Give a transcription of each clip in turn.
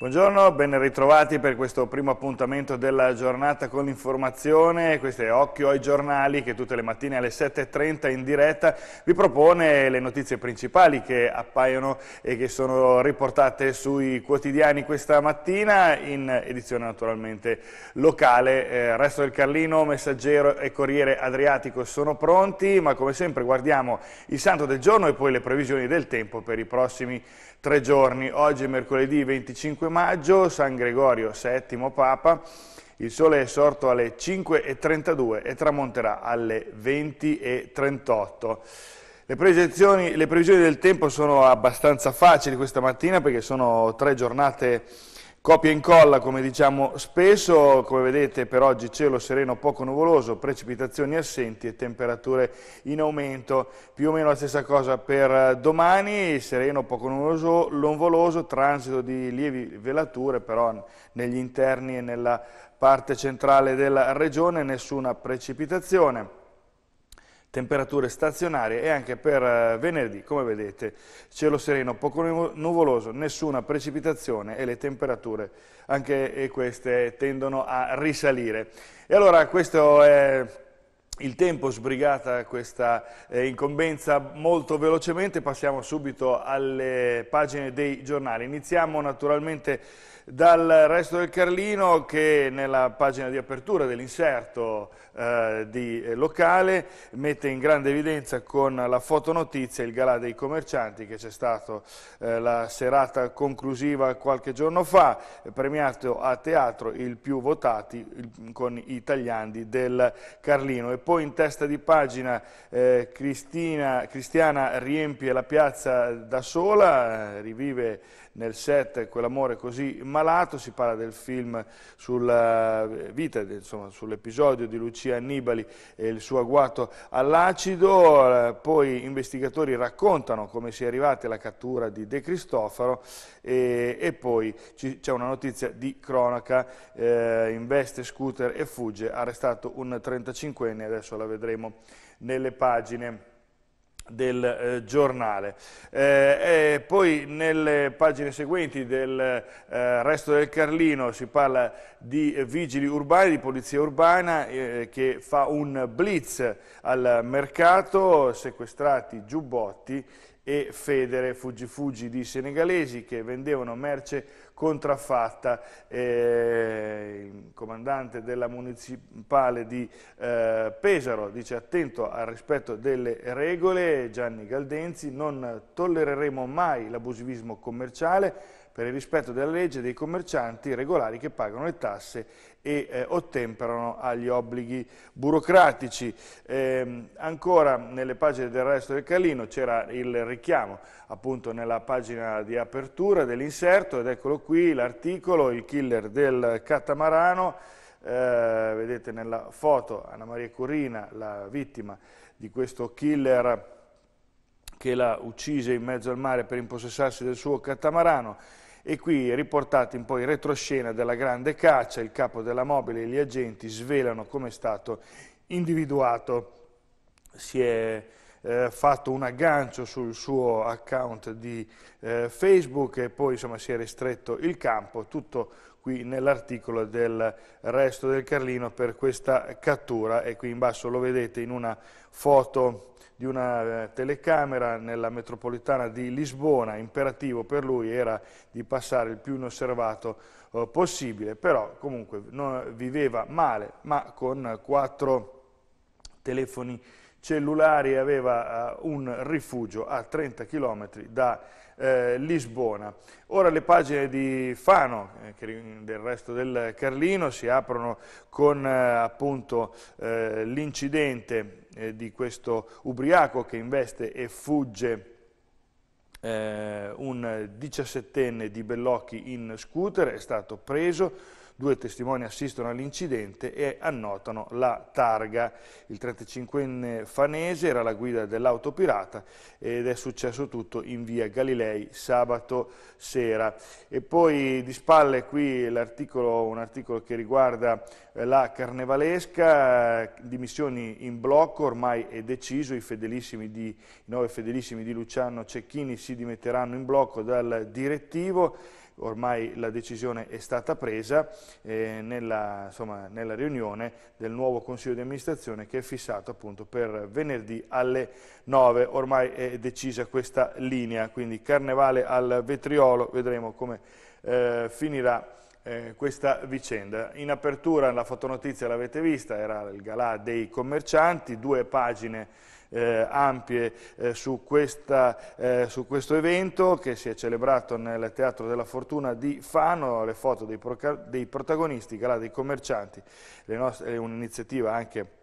Buongiorno, ben ritrovati per questo primo appuntamento della giornata con l'informazione. Questo è Occhio ai giornali che tutte le mattine alle 7.30 in diretta vi propone le notizie principali che appaiono e che sono riportate sui quotidiani questa mattina in edizione naturalmente locale. Eh, Resto del Carlino, Messaggero e Corriere Adriatico sono pronti, ma come sempre guardiamo il santo del giorno e poi le previsioni del tempo per i prossimi giorni tre giorni. Oggi è mercoledì 25 maggio, San Gregorio VII Papa, il sole è sorto alle 5.32 e tramonterà alle 20.38. Le le previsioni del tempo sono abbastanza facili questa mattina perché sono tre giornate Copia e incolla, come diciamo spesso, come vedete per oggi cielo sereno poco nuvoloso, precipitazioni assenti e temperature in aumento. Più o meno la stessa cosa per eh, domani, sereno poco nuvoloso, lonvoloso, transito di lievi velature però negli interni e nella parte centrale della regione, nessuna precipitazione temperature stazionarie e anche per eh, venerdì, come vedete, cielo sereno, poco nuvoloso, nessuna precipitazione e le temperature anche eh, queste tendono a risalire. E allora questo è il tempo sbrigata questa eh, incombenza molto velocemente, passiamo subito alle pagine dei giornali. Iniziamo naturalmente dal resto del Carlino che nella pagina di apertura dell'inserto eh, di eh, locale mette in grande evidenza con la fotonotizia il galà dei commercianti che c'è stato eh, la serata conclusiva qualche giorno fa, premiato a teatro il più votati il, con i tagliandi del Carlino. E poi in testa di pagina eh, Cristina, Cristiana riempie la piazza da sola, eh, rivive nel set quell'amore così malato, si parla del film sulla eh, vita, sull'episodio di Lucia Annibali e il suo agguato all'acido, eh, poi investigatori raccontano come si è arrivati alla cattura di De Cristofaro e, e poi c'è una notizia di cronaca, eh, investe scooter e fugge, arrestato un 35enne, adesso la vedremo nelle pagine del eh, giornale. Eh, poi nelle pagine seguenti del eh, resto del Carlino si parla di vigili urbani, di polizia urbana eh, che fa un blitz al mercato, sequestrati giubbotti e federe fuggi fuggi di senegalesi che vendevano merce contraffatta. Eh, il comandante della municipale di eh, Pesaro dice attento al rispetto delle regole, Gianni Galdenzi, non tollereremo mai l'abusivismo commerciale per il rispetto della legge dei commercianti regolari che pagano le tasse e eh, ottemperano agli obblighi burocratici. Eh, ancora nelle pagine del resto del Calino c'era il richiamo appunto nella pagina di apertura dell'inserto ed eccolo qui l'articolo Il killer del catamarano, eh, vedete nella foto Anna Maria Curina, la vittima di questo killer che la uccise in mezzo al mare per impossessarsi del suo catamarano, e qui riportati un po' in retroscena della grande caccia, il capo della mobile e gli agenti svelano come è stato individuato. Si è eh, fatto un aggancio sul suo account di eh, Facebook e poi insomma, si è ristretto il campo, tutto qui nell'articolo del resto del Carlino per questa cattura e qui in basso lo vedete in una foto di una eh, telecamera nella metropolitana di Lisbona, imperativo per lui era di passare il più inosservato eh, possibile, però comunque non viveva male, ma con quattro telefoni cellulari e aveva eh, un rifugio a 30 km da eh, Lisbona. Ora le pagine di Fano, eh, del resto del Carlino, si aprono con eh, eh l'incidente eh, di questo ubriaco che investe e fugge un 17enne di Bellocchi in scooter, è stato preso, due testimoni assistono all'incidente e annotano la targa. Il 35enne fanese era la guida dell'auto pirata ed è successo tutto in via Galilei sabato sera. E poi di spalle qui articolo, un articolo che riguarda eh, la carnevalesca, eh, dimissioni in blocco, ormai è deciso, i, fedelissimi di, i nove fedelissimi di Luciano Cecchini si dimetteranno in blocco dal direttivo ormai la decisione è stata presa eh, nella, insomma, nella, riunione del nuovo Consiglio di amministrazione che è fissato appunto per venerdì alle 9. Ormai è decisa questa linea, quindi carnevale al vetriolo, vedremo come eh, finirà. Eh, questa vicenda. In apertura la fotonotizia l'avete vista, era il galà dei commercianti, due pagine eh, ampie eh, su, questa, eh, su, questo evento che si è celebrato nel Teatro della Fortuna di Fano, le foto dei, dei protagonisti, Galà dei commercianti, è un'iniziativa anche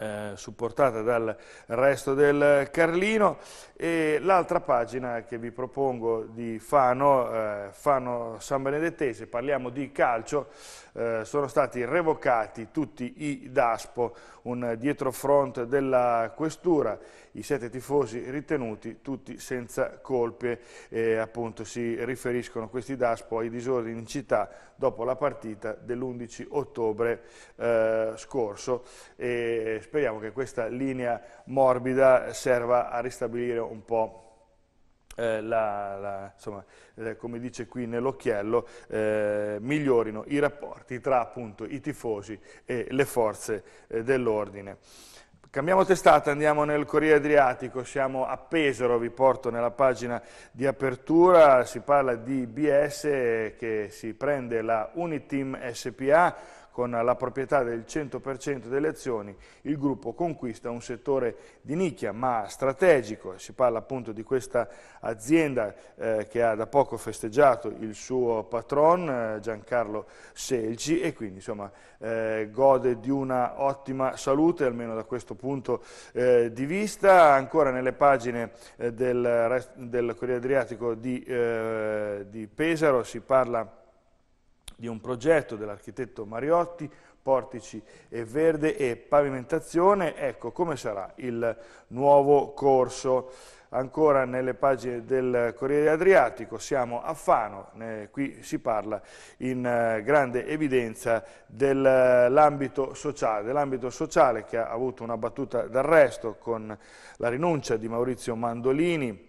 eh, supportata dal resto del Carlino e l'altra pagina che vi propongo di Fano, eh, Fano San Benedettese, parliamo di calcio, eh, sono stati revocati tutti i DASPO, un dietrofront della questura, i sette tifosi ritenuti tutti senza colpe, eh, appunto si riferiscono questi DAS poi ai disordini in città dopo la partita dell'11 ottobre eh, scorso e speriamo che questa linea morbida serva a ristabilire un po' eh, la, la, insomma, eh, come dice qui nell'occhiello, eh, migliorino i rapporti tra appunto, i tifosi e le forze eh, dell'ordine. Cambiamo testata, andiamo nel Corriere Adriatico, siamo a Pesaro, vi porto nella pagina di apertura, si parla di BS eh, che si prende la Uniteam SPA, con la proprietà del 100% delle azioni, il gruppo conquista un settore di nicchia ma strategico, si parla appunto di questa azienda eh, che ha da poco festeggiato il suo patron eh, Giancarlo Selci e quindi insomma eh, gode di una ottima salute almeno da questo punto eh, di vista, ancora nelle pagine eh, del, del Corriere Adriatico di, eh, di Pesaro si parla di un progetto dell'architetto Mariotti, portici e verde e pavimentazione, ecco come sarà il nuovo corso. Ancora nelle pagine del Corriere Adriatico siamo a Fano, eh, qui si parla in eh, grande evidenza dell'ambito sociale, dell'ambito sociale che ha avuto una battuta d'arresto con la rinuncia di Maurizio Mandolini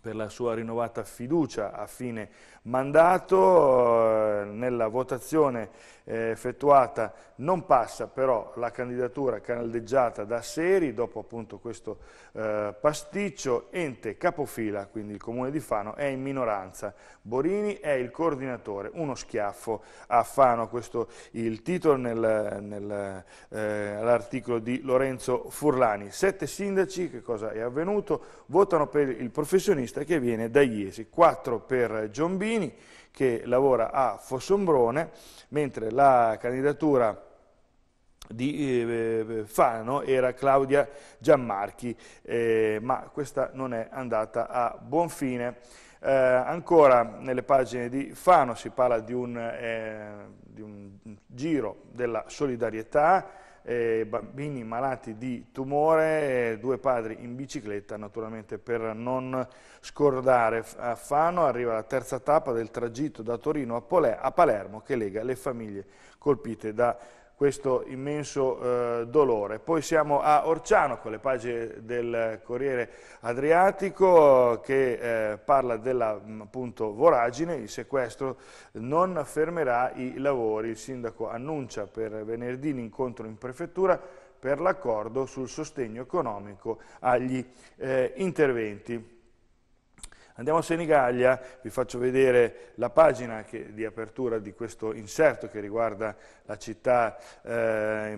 per la sua rinnovata fiducia a fine mandato, eh, nella votazione eh, effettuata non passa però la candidatura caldeggiata da Seri, dopo appunto questo eh, pasticcio, ente capofila, quindi il comune di Fano, è in minoranza, Borini è il coordinatore, uno schiaffo a Fano, questo il titolo nell'articolo nel, all'articolo di Lorenzo Furlani. Sette sindaci, che cosa è avvenuto? Votano per il professionista che viene da Iesi, quattro per Giombini, Giannini che lavora a Fossombrone, mentre la candidatura di eh, eh, Fano era Claudia Giammarchi, eh, ma questa non è andata a buon fine. Eh, ancora nelle pagine di Fano si parla di un, eh, di un giro della solidarietà, eh, bambini malati di tumore, eh, due padri in bicicletta, naturalmente per non scordare a Fano, arriva la terza tappa del tragitto da Torino a, Polè, a Palermo che lega le famiglie colpite da questo immenso eh, dolore. Poi siamo a Orciano con le pagine del Corriere Adriatico che eh, parla della mm, appunto, voragine, il sequestro non fermerà i lavori, il sindaco annuncia per venerdì l'incontro in prefettura per l'accordo sul sostegno economico agli eh, interventi. Andiamo a Senigallia, vi faccio vedere la pagina che, di apertura di questo inserto che riguarda la città eh,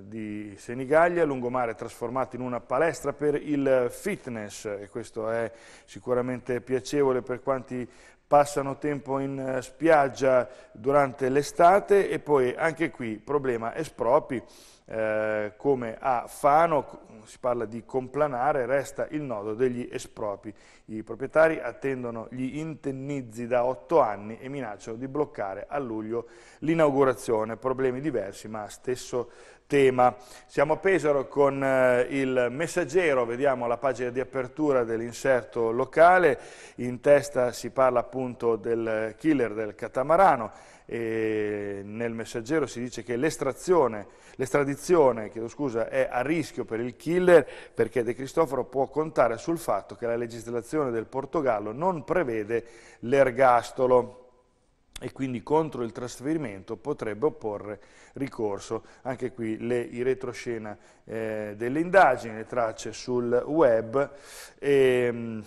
di Senigallia, lungomare trasformato in una palestra per il fitness e questo è sicuramente piacevole per quanti passano tempo in eh, spiaggia durante l'estate e poi anche qui problema espropri eh, come a Fano, si parla di complanare, resta il nodo degli espropri. I proprietari attendono gli intennizi da otto anni e minacciano di bloccare a luglio l'inaugurazione. Problemi diversi ma stesso tema. Siamo a Pesaro con eh, il messaggero, vediamo la pagina di apertura dell'inserto locale, in testa si parla appunto del killer del catamarano, e nel messaggero si dice che l'estradizione è a rischio per il killer perché De Cristoforo può contare sul fatto che la legislazione del Portogallo non prevede l'ergastolo e quindi contro il trasferimento potrebbe opporre ricorso. Anche qui le, i retroscena eh, delle indagini, le tracce sul web. E, ehm,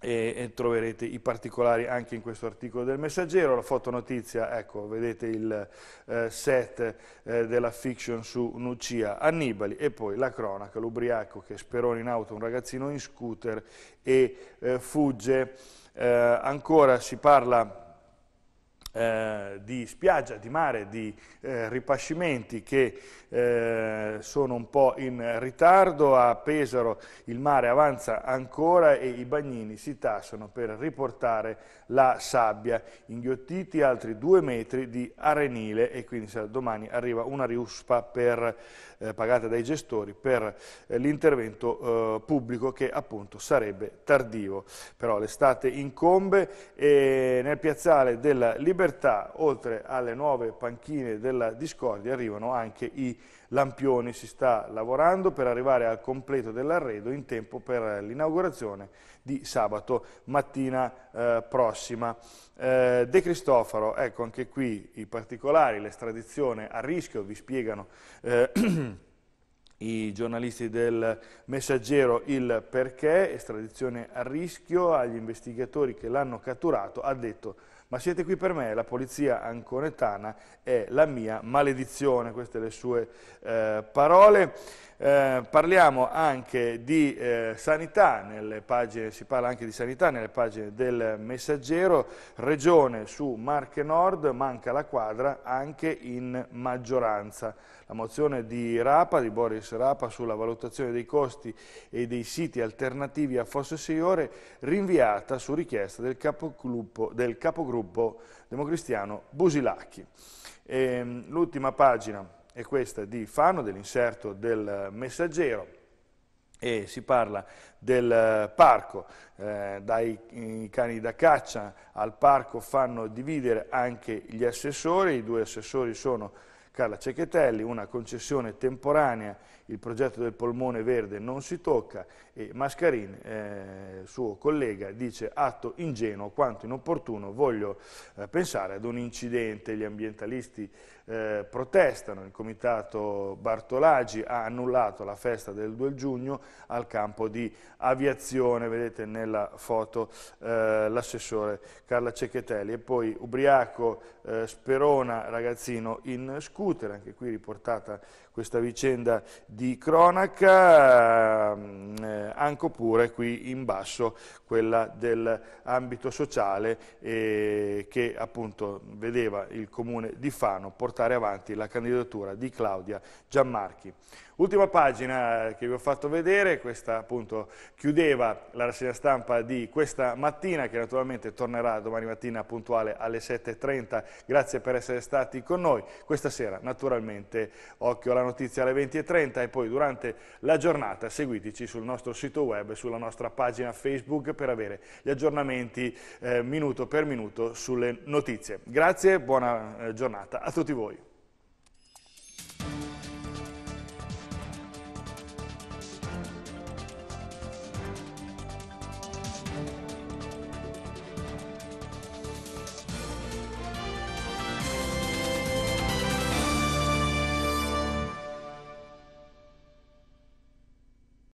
e, e troverete i particolari anche in questo articolo del messaggero, la fotonotizia, ecco, vedete il eh, set eh, della fiction su Nucia Annibali e poi la cronaca, l'ubriaco che sperona in auto un ragazzino in scooter e eh, fugge. Eh, ancora si parla eh, di spiaggia, di mare, di eh, ripascimenti che eh, sono un po' in ritardo, a Pesaro il mare avanza ancora e i bagnini si tassano per riportare la sabbia, inghiottiti altri due metri di arenile e quindi domani arriva una riuspa per, eh, pagata dai gestori per eh, l'intervento pubblico che appunto sarebbe tardivo. Però l'estate incombe e nel piazzale della Libertà libertà, oltre alle nuove panchine della discordia, arrivano anche i lampioni. Si sta lavorando per arrivare al completo dell'arredo in tempo per l'inaugurazione di sabato mattina eh, prossima. Eh, De Cristofaro, ecco anche qui i particolari, l'estradizione a rischio, vi spiegano... Eh, i giornalisti del Messaggero il perché, estradizione a rischio agli investigatori che l'hanno catturato, ha detto ma siete qui per me, la polizia anconetana è la mia maledizione, queste le sue eh, parole. Eh, parliamo anche di eh, sanità, pagine, si parla anche di sanità nelle pagine del messaggero, regione su Marche Nord, manca la quadra anche in maggioranza. La mozione di Rapa, di Boris Rapa, sulla valutazione dei costi e dei siti alternativi a Fosse Seiore, rinviata su richiesta del capogruppo, del capogruppo democristiano Busilacchi. Ehm, l'ultima pagina è questa di Fano, dell'inserto del messaggero, e si parla del eh, parco, eh, dai cani da caccia al parco fanno dividere anche gli assessori, i due assessori sono Carla Cecchetelli, una concessione temporanea il progetto del polmone verde non si tocca e Mascarin, eh, suo collega, dice atto ingenuo quanto inopportuno, voglio eh, pensare ad un incidente, gli ambientalisti eh, protestano, il comitato Bartolagi ha annullato la festa del 2 giugno al campo di aviazione, vedete nella foto eh, l'assessore Carla Cecchetelli e poi ubriaco eh, Sperona, ragazzino in scooter, anche qui riportata questa vicenda di cronaca, mm, eh, anche pure qui in basso quella dell'ambito sociale eh, che appunto vedeva il comune di Fano portare avanti la candidatura di Claudia Giammarchi. Ultima pagina eh, che vi ho fatto vedere, questa appunto chiudeva la rassegna stampa di questa mattina che naturalmente tornerà domani mattina puntuale alle 7.30, grazie per essere stati con noi. Questa sera naturalmente occhio alla notizia alle 20.30 e poi durante la giornata seguiteci sul nostro sito web e sulla nostra pagina Facebook per avere gli aggiornamenti eh, minuto per minuto sulle notizie. Grazie, buona eh, giornata a tutti voi.